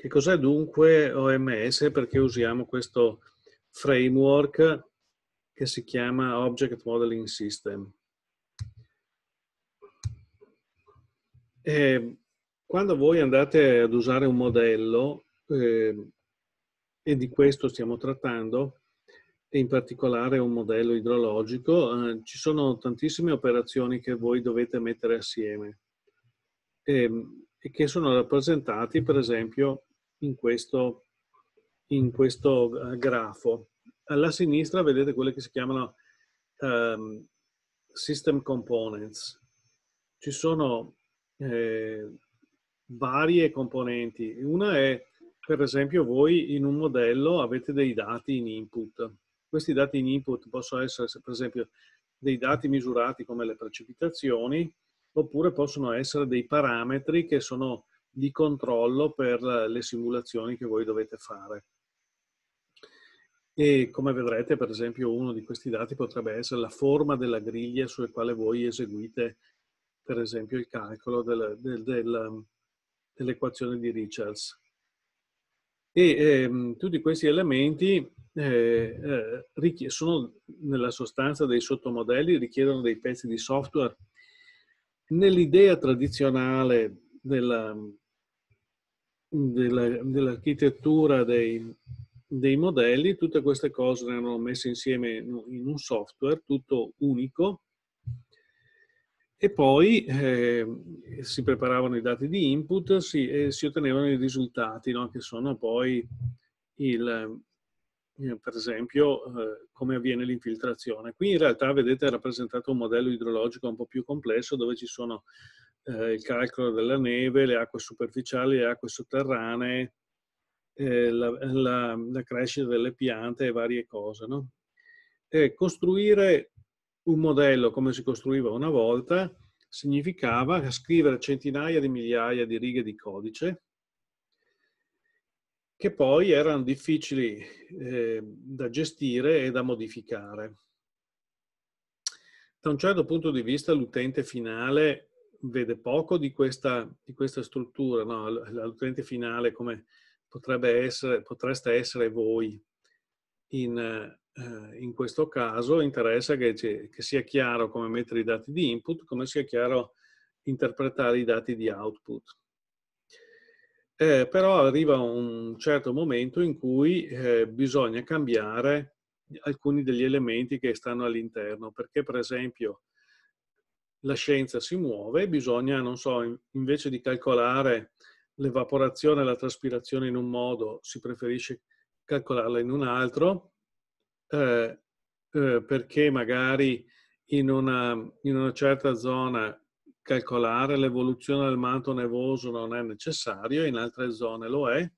Che cos'è dunque OMS e perché usiamo questo framework che si chiama Object Modeling System? E quando voi andate ad usare un modello, eh, e di questo stiamo trattando, e in particolare un modello idrologico, eh, ci sono tantissime operazioni che voi dovete mettere assieme e, ehm, e che sono rappresentati per esempio in questo, in questo eh, grafo. Alla sinistra vedete quelle che si chiamano um, System Components. Ci sono eh, varie componenti. Una è, per esempio, voi in un modello avete dei dati in input. Questi dati in input possono essere, per esempio, dei dati misurati come le precipitazioni, oppure possono essere dei parametri che sono di controllo per eh, le simulazioni che voi dovete fare. E come vedrete, per esempio, uno di questi dati potrebbe essere la forma della griglia sulla quale voi eseguite, per esempio, il calcolo del, del, del, ehm, dell'equazione di Richards. E eh, tutti questi elementi eh, eh, sono nella sostanza dei sottomodelli, richiedono dei pezzi di software. Nell'idea tradizionale della, della, dell'architettura dei, dei modelli, tutte queste cose erano messe insieme in un software tutto unico e poi eh, si preparavano i dati di input si, e si ottenevano i risultati no? che sono poi il, eh, per esempio eh, come avviene l'infiltrazione. Qui in realtà vedete rappresentato un modello idrologico un po' più complesso dove ci sono eh, il calcolo della neve, le acque superficiali, le acque sotterranee, eh, la, la, la, crescita delle piante e varie cose. No? E costruire un modello come si costruiva una volta significava scrivere centinaia di migliaia di righe di codice che poi erano difficili eh, da gestire e da modificare. Da un certo punto di vista l'utente finale vede poco di questa, di questa struttura, no? l'utente finale come essere, potreste essere voi. In, eh, in questo caso interessa che, che, sia chiaro come mettere i dati di input, come sia chiaro interpretare i dati di output. Eh, però arriva un certo momento in cui eh, bisogna cambiare alcuni degli elementi che stanno all'interno, perché per esempio la scienza si muove, bisogna, non so, invece di calcolare l'evaporazione e la traspirazione in un modo, si preferisce calcolarla in un altro, eh, eh, perché magari in una, in una certa zona calcolare l'evoluzione del manto nevoso non è necessario, in altre zone lo è,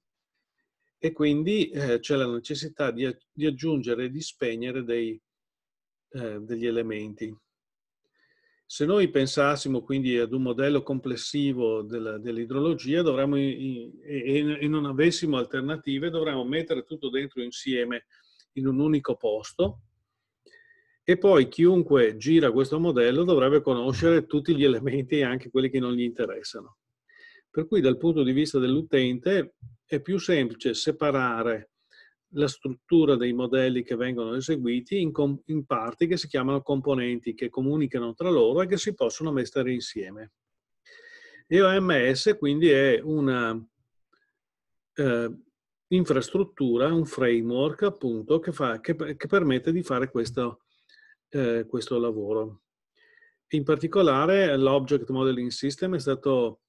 e quindi eh, c'è la necessità di, di, aggiungere e di spegnere dei, eh, degli elementi. Se noi pensassimo quindi ad un modello complessivo dell'idrologia dell e, non avessimo alternative, dovremmo mettere tutto dentro insieme in un unico posto e poi chiunque gira questo modello dovrebbe conoscere tutti gli elementi e anche quelli che non gli interessano. Per cui dal punto di vista dell'utente è più semplice separare la struttura dei modelli che vengono eseguiti in, in, parti che si chiamano componenti, che comunicano tra loro e che si possono mettere insieme. EOMS quindi è una eh, infrastruttura, un framework appunto che, fa, che, che permette di fare questo, eh, questo lavoro. In particolare l'Object Modeling System è stato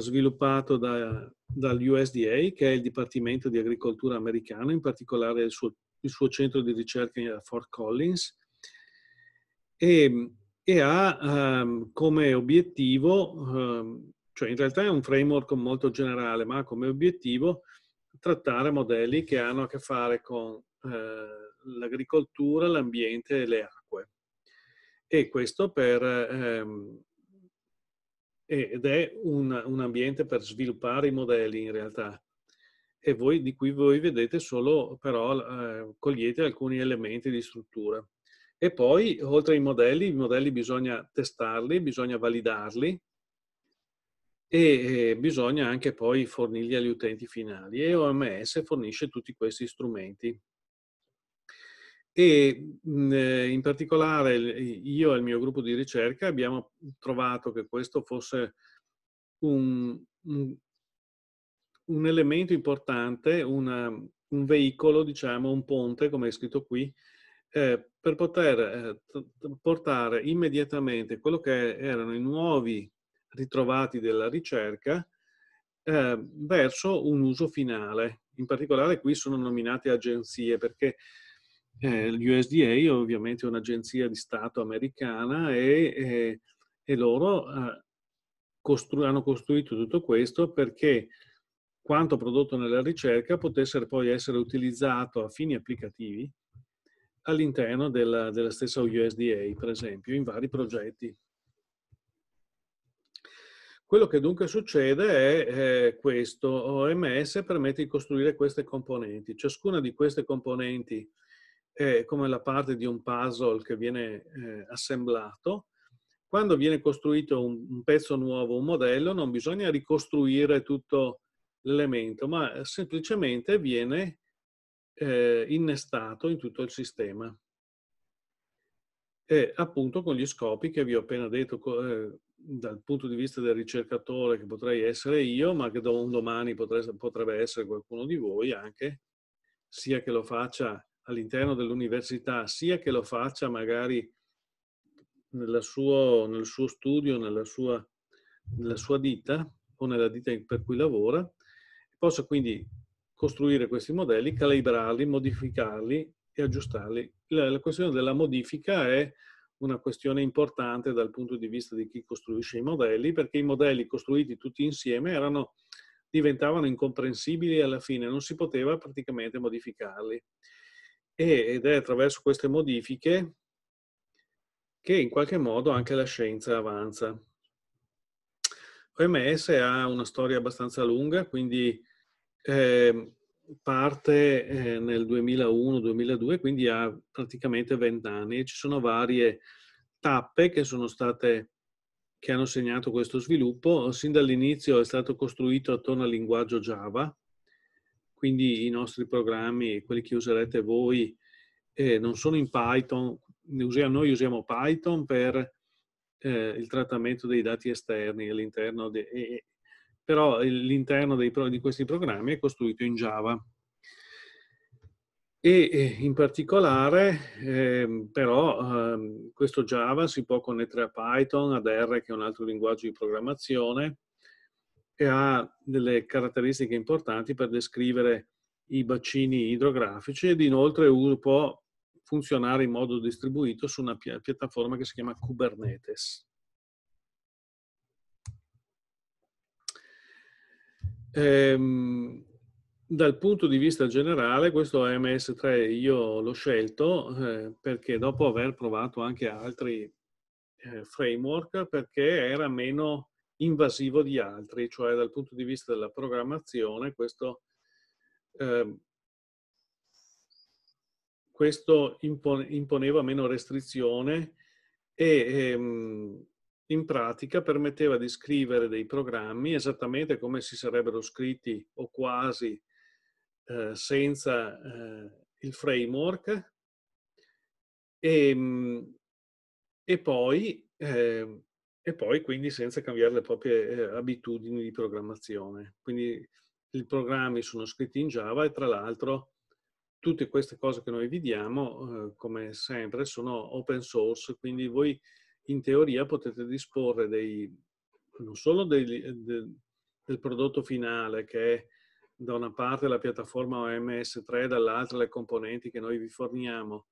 sviluppato da, dall'USDA, che è il Dipartimento di Agricoltura americano, in particolare il suo, il suo centro di ricerca a Fort Collins, e, e ha um, come obiettivo, um, cioè in realtà è un framework molto generale, ma ha come obiettivo trattare modelli che hanno a che fare con eh, l'agricoltura, l'ambiente e le acque. E questo per ehm, ed è un, un ambiente per sviluppare i modelli in realtà e voi, di cui voi vedete solo però eh, cogliete alcuni elementi di struttura. E poi, oltre ai modelli, i modelli bisogna testarli, bisogna validarli e bisogna anche poi fornirli agli utenti finali. E OMS fornisce tutti questi strumenti e mhmm, eh, in particolare io e il mio gruppo di ricerca abbiamo trovato che questo fosse un, un, elemento importante, una, un veicolo, diciamo, un ponte, come è scritto qui, eh, per poter eh, portare immediatamente quello che erano i nuovi ritrovati della ricerca eh, verso un uso finale. In particolare qui sono nominate agenzie perché eh, L'USDA ovviamente è un'agenzia di Stato americana e, e, e loro eh, costru- hanno costruito tutto questo perché quanto prodotto nella ricerca potesse poi essere utilizzato a fini applicativi all'interno della, della stessa USDA, per esempio, in vari progetti. Quello che dunque succede è eh, questo. OMS permette di costruire queste componenti. Ciascuna di queste componenti è come la parte di un puzzle che viene eh, assemblato. Quando viene costruito un, un, pezzo nuovo, un modello, non bisogna ricostruire tutto l'elemento, ma semplicemente viene eh, innestato in tutto il sistema. E appunto con gli scopi che vi ho appena detto, eh, dal punto di vista del ricercatore che potrei essere io, ma che da un domani potrebbe essere qualcuno di voi anche, sia che lo faccia all'interno dell'università, sia che lo faccia magari suo, nel suo studio, nella sua, nella sua ditta o nella ditta per cui lavora, possa quindi costruire questi modelli, calibrarli, modificarli e aggiustarli. La, la questione della modifica è una questione importante dal punto di vista di chi costruisce i modelli, perché i modelli costruiti tutti insieme erano, diventavano incomprensibili alla fine, non si poteva praticamente modificarli ed è attraverso queste modifiche che in qualche modo anche la scienza avanza. OMS ha una storia abbastanza lunga, quindi eh, parte eh, nel 2001-2002, quindi ha praticamente 20 anni. Ci sono varie tappe che sono state che hanno segnato questo sviluppo. Sin dall'inizio è stato costruito attorno al linguaggio Java, quindi i nostri programmi, quelli che userete voi, eh, non sono in Python, noi usiamo Python per eh, il trattamento dei dati esterni all'interno, eh, però l'interno di questi programmi è costruito in Java. E in particolare, eh, però, ehm, questo Java si può connettere a Python, ad R che è un altro linguaggio di programmazione, e ha delle caratteristiche importanti per descrivere i bacini idrografici ed inoltre può funzionare in modo distribuito su una piattaforma che si chiama Kubernetes. Ehm, dal punto di vista generale, questo MS3 io l'ho scelto eh, perché dopo aver provato anche altri eh, framework, perché era meno invasivo di altri, cioè dal punto di vista della programmazione, questo, eh, questo imponeva meno restrizione e ehm, in pratica permetteva di scrivere dei programmi esattamente come si sarebbero scritti o quasi eh, senza eh, il framework e, ehm, e poi eh, e poi quindi senza cambiare le proprie eh, abitudini di programmazione. Quindi i programmi sono scritti in Java e tra l'altro tutte queste cose che noi vi diamo, eh, come sempre, sono open source, quindi voi in teoria potete disporre dei, non solo dei, eh, de, del prodotto finale che è da una parte la piattaforma OMS3, dall'altra le componenti che noi vi forniamo,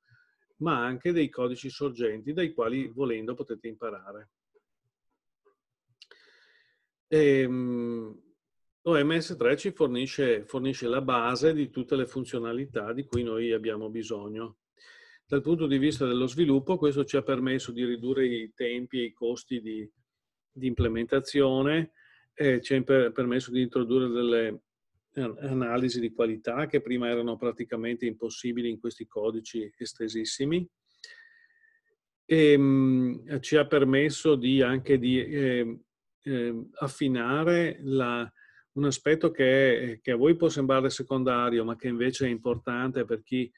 ma anche dei codici sorgenti dai quali volendo potete imparare. Ehm, OMS3 ci fornisce, fornisce, la base di tutte le funzionalità di cui noi abbiamo bisogno. Dal punto di vista dello sviluppo, questo ci ha permesso di ridurre i tempi e i costi di, di implementazione, eh, ci ha permesso di introdurre delle analisi di qualità che prima erano praticamente impossibili in questi codici estesissimi. E, ehm, mh, ci ha permesso di, anche di eh, eh, affinare la, un aspetto che, che, a voi può sembrare secondario, ma che invece è importante per chi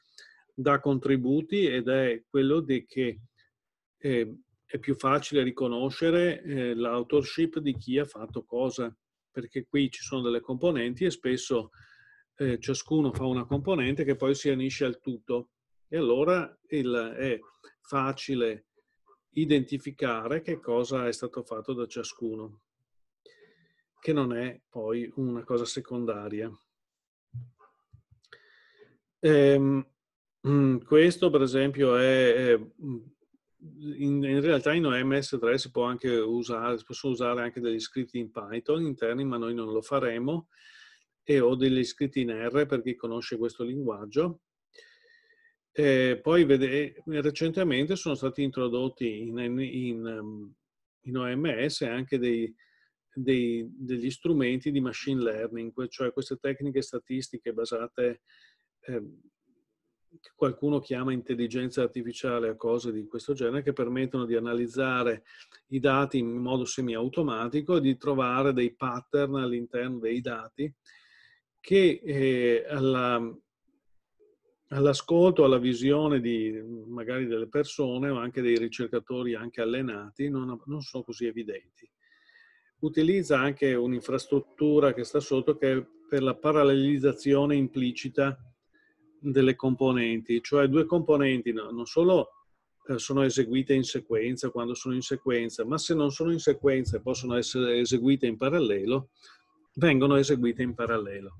dà contributi ed è quello di che eh, è più facile riconoscere eh, l'authorship di chi ha fatto cosa, perché qui ci sono delle componenti e spesso eh, ciascuno fa una componente che poi si unisce al tutto e allora il, è facile identificare che cosa è stato fatto da ciascuno, che non è poi una cosa secondaria. Ehm, mm, questo per esempio è, mm, in, in, realtà in OMS3 si può anche usare, si possono usare anche degli scritti in Python interni, ma noi non lo faremo, e ho degli scritti in R per chi conosce questo linguaggio eh, poi vede, eh, recentemente sono stati introdotti in, in, in ehm, OMS anche dei, dei, degli strumenti di machine learning, cioè queste tecniche statistiche basate, eh, che qualcuno chiama intelligenza artificiale a cose di questo genere, che permettono di analizzare i dati in modo semiautomatico e di trovare dei pattern all'interno dei dati che eh, alla, all'ascolto, alla visione di magari delle persone o anche dei ricercatori anche allenati non, non sono così evidenti. Utilizza anche un'infrastruttura che sta sotto che è per la parallelizzazione implicita delle componenti, cioè due componenti non solo eh, sono eseguite in sequenza quando sono in sequenza, ma se non sono in sequenza e possono essere eseguite in parallelo, vengono eseguite in parallelo.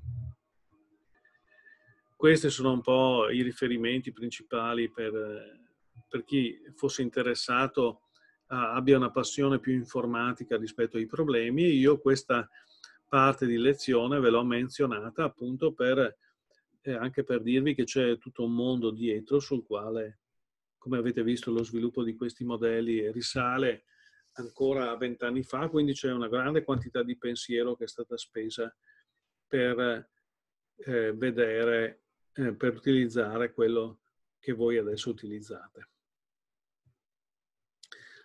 Questi sono un po' i riferimenti principali per, eh, per chi fosse interessato a, abbia una passione più informatica rispetto ai problemi. Io questa parte di lezione ve l'ho menzionata appunto per, eh, anche per dirvi che c'è tutto un mondo dietro sul quale, come avete visto, lo sviluppo di questi modelli risale ancora a vent'anni fa, quindi c'è una grande quantità di pensiero che è stata spesa per eh, vedere eh, per utilizzare quello che voi adesso utilizzate.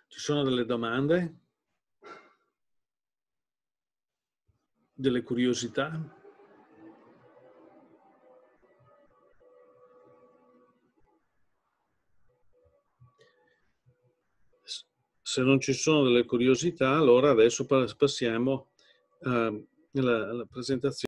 Ci sono delle domande? Delle curiosità? Se non ci sono delle curiosità, allora adesso passiamo ehm, alla presentazione.